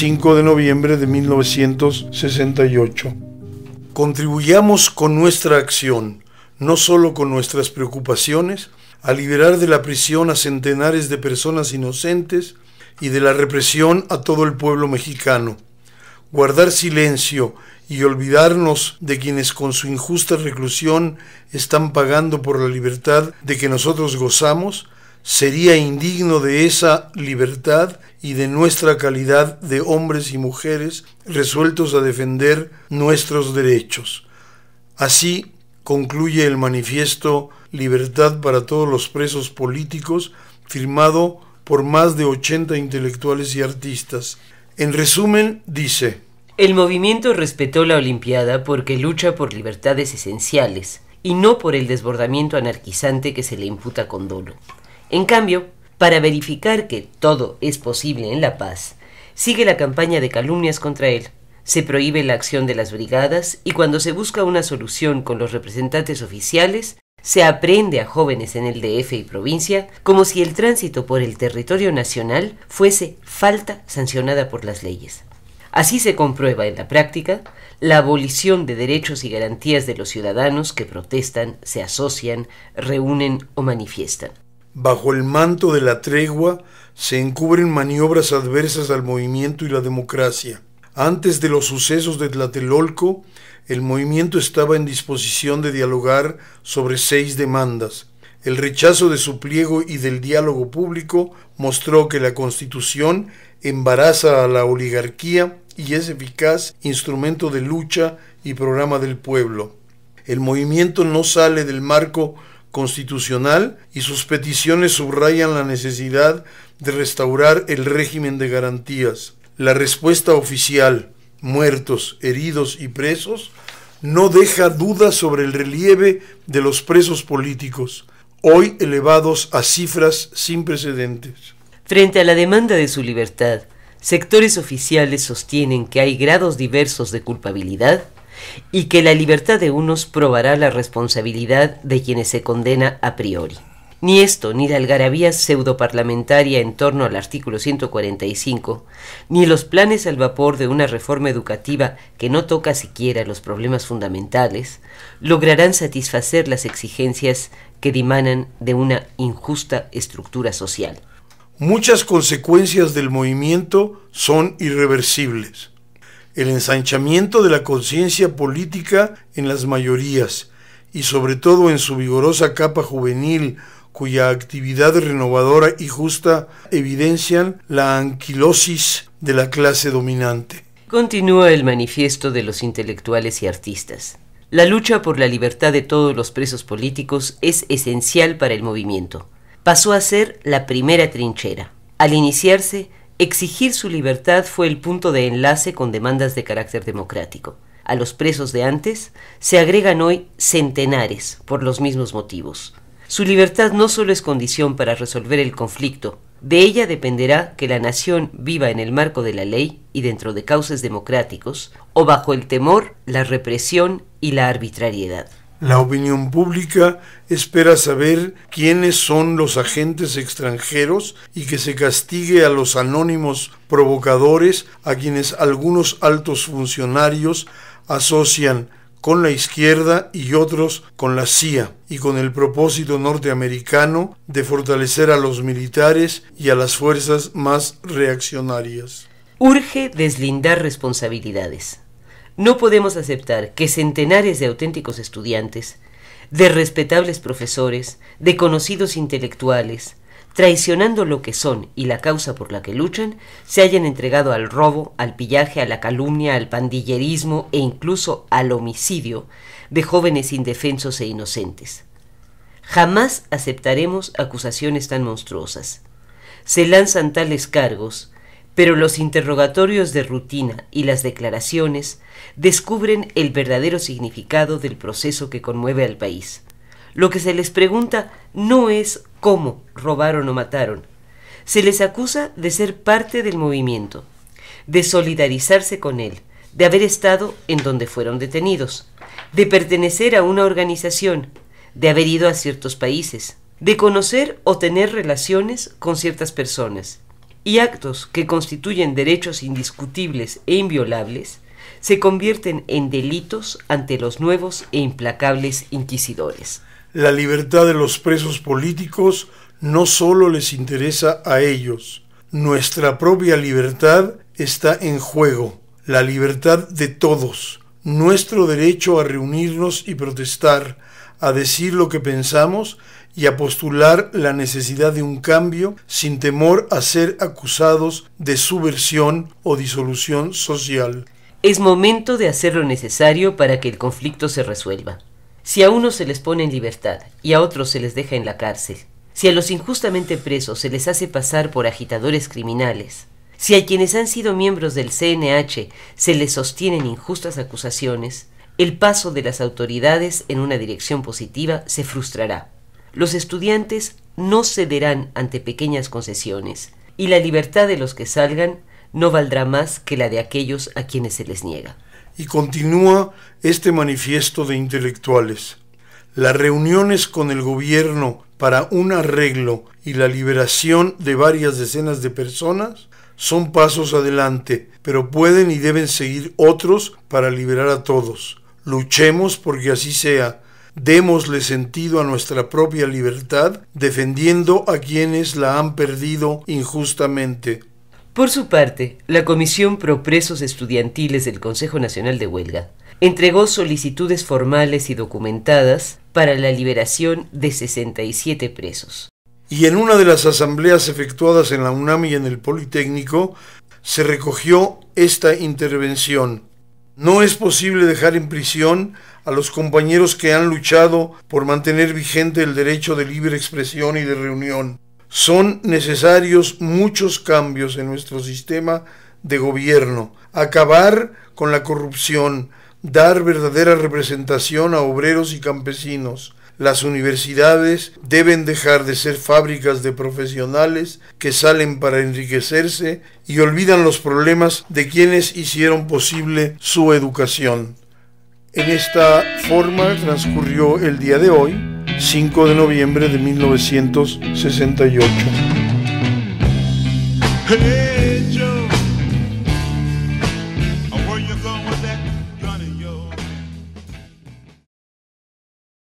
5 de noviembre de 1968. Contribuyamos con nuestra acción, no solo con nuestras preocupaciones, a liberar de la prisión a centenares de personas inocentes y de la represión a todo el pueblo mexicano. Guardar silencio y olvidarnos de quienes con su injusta reclusión están pagando por la libertad de que nosotros gozamos sería indigno de esa libertad y de nuestra calidad de hombres y mujeres resueltos a defender nuestros derechos. Así concluye el manifiesto Libertad para todos los presos políticos, firmado por más de 80 intelectuales y artistas. En resumen, dice, El movimiento respetó la Olimpiada porque lucha por libertades esenciales y no por el desbordamiento anarquizante que se le imputa con dolo. En cambio, para verificar que todo es posible en La Paz, sigue la campaña de calumnias contra él. Se prohíbe la acción de las brigadas y cuando se busca una solución con los representantes oficiales, se aprende a jóvenes en el DF y provincia como si el tránsito por el territorio nacional fuese falta sancionada por las leyes. Así se comprueba en la práctica la abolición de derechos y garantías de los ciudadanos que protestan, se asocian, reúnen o manifiestan. Bajo el manto de la tregua se encubren maniobras adversas al movimiento y la democracia. Antes de los sucesos de Tlatelolco, el movimiento estaba en disposición de dialogar sobre seis demandas. El rechazo de su pliego y del diálogo público mostró que la Constitución embaraza a la oligarquía y es eficaz instrumento de lucha y programa del pueblo. El movimiento no sale del marco constitucional y sus peticiones subrayan la necesidad de restaurar el régimen de garantías. La respuesta oficial, muertos, heridos y presos, no deja duda sobre el relieve de los presos políticos, hoy elevados a cifras sin precedentes. Frente a la demanda de su libertad, sectores oficiales sostienen que hay grados diversos de culpabilidad y que la libertad de unos probará la responsabilidad de quienes se condena a priori. Ni esto, ni la algarabía pseudoparlamentaria en torno al artículo 145, ni los planes al vapor de una reforma educativa que no toca siquiera los problemas fundamentales, lograrán satisfacer las exigencias que dimanan de una injusta estructura social. Muchas consecuencias del movimiento son irreversibles el ensanchamiento de la conciencia política en las mayorías y sobre todo en su vigorosa capa juvenil cuya actividad renovadora y justa evidencian la anquilosis de la clase dominante. Continúa el manifiesto de los intelectuales y artistas. La lucha por la libertad de todos los presos políticos es esencial para el movimiento. Pasó a ser la primera trinchera. Al iniciarse, Exigir su libertad fue el punto de enlace con demandas de carácter democrático. A los presos de antes se agregan hoy centenares por los mismos motivos. Su libertad no solo es condición para resolver el conflicto, de ella dependerá que la nación viva en el marco de la ley y dentro de cauces democráticos, o bajo el temor, la represión y la arbitrariedad. La opinión pública espera saber quiénes son los agentes extranjeros y que se castigue a los anónimos provocadores a quienes algunos altos funcionarios asocian con la izquierda y otros con la CIA y con el propósito norteamericano de fortalecer a los militares y a las fuerzas más reaccionarias. Urge deslindar responsabilidades. No podemos aceptar que centenares de auténticos estudiantes, de respetables profesores, de conocidos intelectuales, traicionando lo que son y la causa por la que luchan, se hayan entregado al robo, al pillaje, a la calumnia, al pandillerismo e incluso al homicidio de jóvenes indefensos e inocentes. Jamás aceptaremos acusaciones tan monstruosas. Se lanzan tales cargos pero los interrogatorios de rutina y las declaraciones descubren el verdadero significado del proceso que conmueve al país. Lo que se les pregunta no es cómo robaron o mataron. Se les acusa de ser parte del movimiento, de solidarizarse con él, de haber estado en donde fueron detenidos, de pertenecer a una organización, de haber ido a ciertos países, de conocer o tener relaciones con ciertas personas y actos que constituyen derechos indiscutibles e inviolables se convierten en delitos ante los nuevos e implacables inquisidores. La libertad de los presos políticos no solo les interesa a ellos, nuestra propia libertad está en juego, la libertad de todos, nuestro derecho a reunirnos y protestar, a decir lo que pensamos y a postular la necesidad de un cambio sin temor a ser acusados de subversión o disolución social. Es momento de hacer lo necesario para que el conflicto se resuelva. Si a unos se les pone en libertad y a otros se les deja en la cárcel, si a los injustamente presos se les hace pasar por agitadores criminales, si a quienes han sido miembros del CNH se les sostienen injustas acusaciones, el paso de las autoridades en una dirección positiva se frustrará. Los estudiantes no cederán ante pequeñas concesiones y la libertad de los que salgan no valdrá más que la de aquellos a quienes se les niega. Y continúa este manifiesto de intelectuales. Las reuniones con el gobierno para un arreglo y la liberación de varias decenas de personas son pasos adelante, pero pueden y deben seguir otros para liberar a todos. Luchemos porque así sea Démosle sentido a nuestra propia libertad defendiendo a quienes la han perdido injustamente. Por su parte, la Comisión Pro Presos Estudiantiles del Consejo Nacional de Huelga entregó solicitudes formales y documentadas para la liberación de 67 presos. Y en una de las asambleas efectuadas en la UNAM y en el Politécnico se recogió esta intervención. No es posible dejar en prisión a los compañeros que han luchado por mantener vigente el derecho de libre expresión y de reunión. Son necesarios muchos cambios en nuestro sistema de gobierno, acabar con la corrupción, dar verdadera representación a obreros y campesinos. Las universidades deben dejar de ser fábricas de profesionales que salen para enriquecerse y olvidan los problemas de quienes hicieron posible su educación. En esta forma transcurrió el día de hoy, 5 de noviembre de 1968.